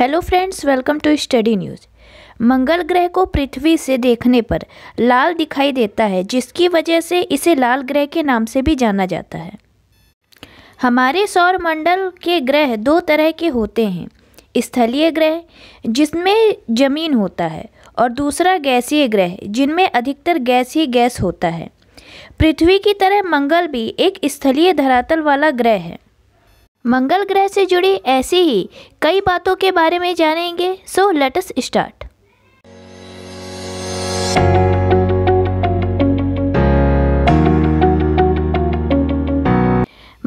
hello friends welcome to study news मंगल ग्रह को पृथ्वी से देखने पर लाल दिखाई देता है जिसकी वजह से इसे लाल ग्रह के नाम से भी जाना जाता है हमारे सौर मंडल के ग्रह दो तरह के होते हैं स्थलीय ग्रह जिसमें जमीन होता है और दूसरा गैसीय ग्रह जिनमें अधिकतर गैस ही गैस होता है पृथ्वी की तरह मंगल भी एक स्थलीय धरातल वाला ग्रह है मंगल ग्रह से जुड़ी ऐसी ही कई बातों के बारे में जानेंगे सो लेट अस स्टार्ट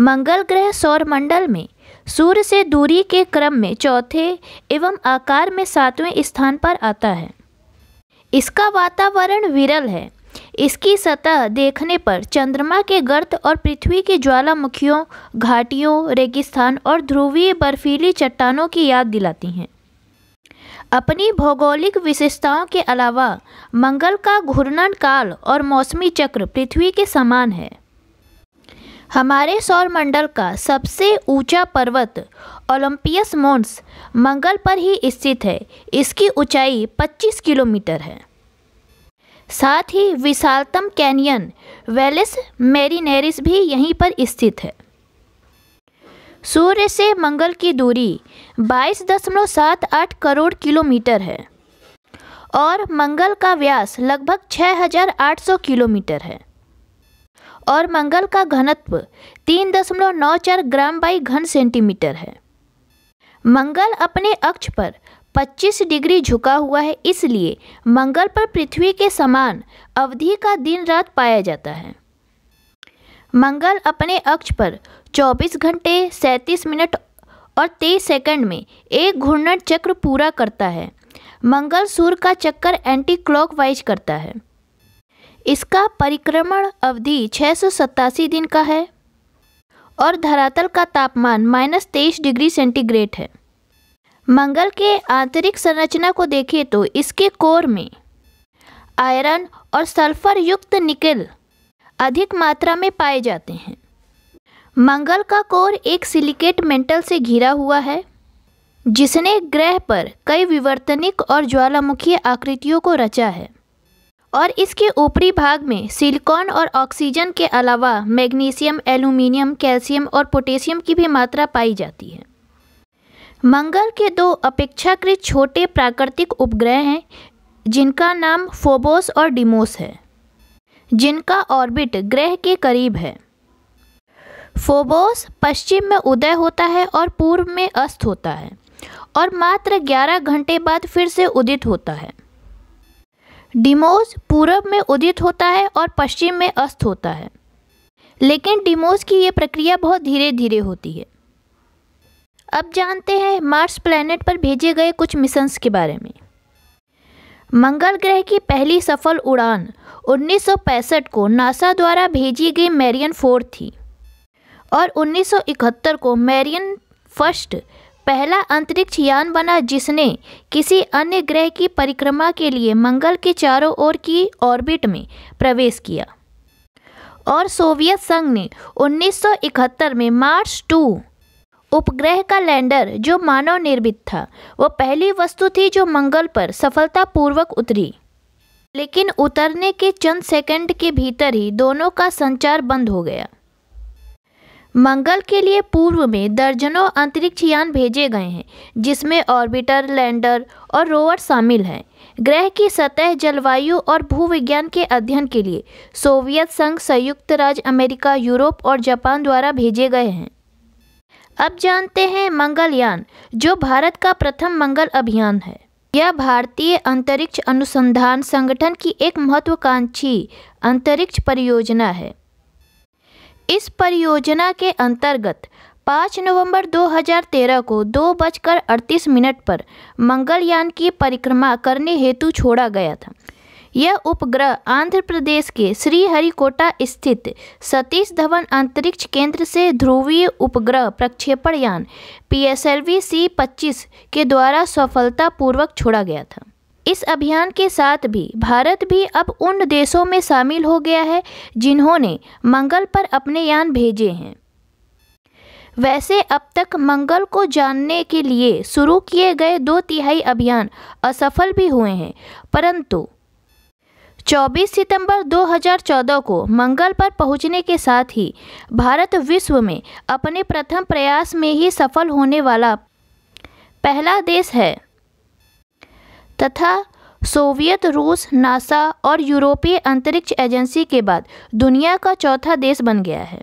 मंगल ग्रह सौर मंडल में सूर्य से दूरी के क्रम में चौथे एवं आकार में सातवें स्थान पर आता है इसका वातावरण विरल है इसकी सतह देखने पर चंद्रमा के गर्त और पृथ्वी की ज्वालामुखियों घाटियों रेगिस्तान और ध्रुवीय बर्फीली चट्टानों की याद दिलाती हैं अपनी भौगोलिक विशेषताओं के अलावा मंगल का घूर्णन काल और मौसमी चक्र पृथ्वी के समान है हमारे सौरमंडल का सबसे ऊंचा पर्वत ओलंपियस मोन्स मंगल पर ही स्थित है इसकी ऊंचाई 25 किलोमीटर है साथ ही विशालतम कैनियन वेलिस मेरीनेरिस भी यहीं पर स्थित है सूर्य से मंगल की दूरी 22.78 करोड़ किलोमीटर है और मंगल का व्यास लगभग 6,800 किलोमीटर है और मंगल का घनत्व 3.94 ग्राम बाई घन सेंटीमीटर है मंगल अपने अक्ष पर 25 डिग्री झुका हुआ है इसलिए मंगल पर पृथ्वी के समान अवधि का दिन रात पाया जाता है मंगल अपने अक्ष पर 24 घंटे 37 मिनट और 23 सेकंड में एक घूर्णन चक्र पूरा करता है मंगल सूर्य का चक्कर एंटी क्लॉकवाइज करता है इसका परिक्रमण अवधि छः दिन का है और धरातल का तापमान माइनस तेईस डिग्री सेंटीग्रेड है मंगल के आंतरिक संरचना को देखें तो इसके कोर में आयरन और सल्फर युक्त निकल अधिक मात्रा में पाए जाते हैं मंगल का कोर एक सिलिकेट मेंटल से घिरा हुआ है जिसने ग्रह पर कई विवर्तनिक और ज्वालामुखी आकृतियों को रचा है और इसके ऊपरी भाग में सिलिकॉन और ऑक्सीजन के अलावा मैग्नीशियम एल्यूमिनियम कैल्शियम और पोटेशियम की भी मात्रा पाई जाती है मंगल के दो अपेक्षाकृत छोटे प्राकृतिक उपग्रह हैं जिनका नाम फोबोस और डिमोस है जिनका ऑर्बिट ग्रह के करीब है फोबोस पश्चिम में उदय होता है और पूर्व में अस्त होता है और मात्र 11 घंटे बाद फिर से उदित होता है डिमोस पूर्व में उदित होता है और पश्चिम में अस्त होता है लेकिन डिमोस की ये प्रक्रिया बहुत धीरे धीरे होती है अब जानते हैं मार्स प्लैनेट पर भेजे गए कुछ मिशंस के बारे में मंगल ग्रह की पहली सफल उड़ान 1965 को नासा द्वारा भेजी गई मैरियन फोर थी और 1971 को मैरियन फर्स्ट पहला अंतरिक्ष यान बना जिसने किसी अन्य ग्रह की परिक्रमा के लिए मंगल के चारों ओर की ऑर्बिट में प्रवेश किया और सोवियत संघ ने 1971 में मार्स टू उपग्रह का लैंडर जो मानव निर्मित था वो पहली वस्तु थी जो मंगल पर सफलतापूर्वक उतरी लेकिन उतरने के चंद सेकंड के भीतर ही दोनों का संचार बंद हो गया मंगल के लिए पूर्व में दर्जनों अंतरिक्ष यान भेजे गए हैं जिसमें ऑर्बिटर लैंडर और रोवर शामिल हैं ग्रह की सतह जलवायु और भूविज्ञान के अध्ययन के लिए सोवियत संघ संयुक्त राज्य अमेरिका यूरोप और जापान द्वारा भेजे गए हैं अब जानते हैं मंगलयान जो भारत का प्रथम मंगल अभियान है यह भारतीय अंतरिक्ष अनुसंधान संगठन की एक महत्वाकांक्षी अंतरिक्ष परियोजना है इस परियोजना के अंतर्गत 5 नवंबर 2013 को दो बजकर अड़तीस मिनट पर मंगलयान की परिक्रमा करने हेतु छोड़ा गया था यह उपग्रह आंध्र प्रदेश के श्रीहरिकोटा स्थित सतीश धवन अंतरिक्ष केंद्र से ध्रुवीय उपग्रह प्रक्षेपण यान P S L V C पच्चीस के द्वारा सफलतापूर्वक छोड़ा गया था इस अभियान के साथ भी भारत भी अब उन देशों में शामिल हो गया है जिन्होंने मंगल पर अपने यान भेजे हैं वैसे अब तक मंगल को जानने के लिए शुरू किए गए दो तिहाई अभियान असफल भी हुए हैं परंतु 24 सितंबर 2014 को मंगल पर पहुंचने के साथ ही भारत विश्व में अपने प्रथम प्रयास में ही सफल होने वाला पहला देश है तथा सोवियत रूस नासा और यूरोपीय अंतरिक्ष एजेंसी के बाद दुनिया का चौथा देश बन गया है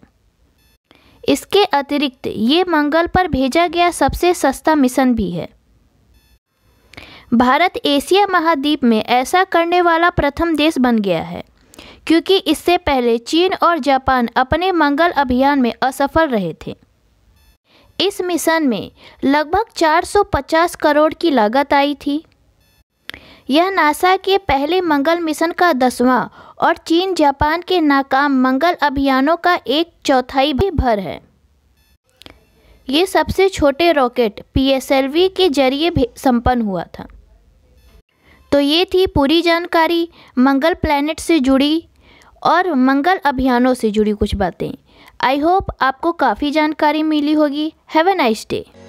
इसके अतिरिक्त ये मंगल पर भेजा गया सबसे सस्ता मिशन भी है भारत एशिया महाद्वीप में ऐसा करने वाला प्रथम देश बन गया है क्योंकि इससे पहले चीन और जापान अपने मंगल अभियान में असफल रहे थे इस मिशन में लगभग 450 करोड़ की लागत आई थी यह नासा के पहले मंगल मिशन का दसवां और चीन जापान के नाकाम मंगल अभियानों का एक चौथाई भी भर है ये सबसे छोटे रॉकेट पीएसएलवी के जरिए संपन्न हुआ था तो ये थी पूरी जानकारी मंगल प्लैनेट से जुड़ी और मंगल अभियानों से जुड़ी कुछ बातें आई होप आपको काफ़ी जानकारी मिली होगी हैव ए नाइस डे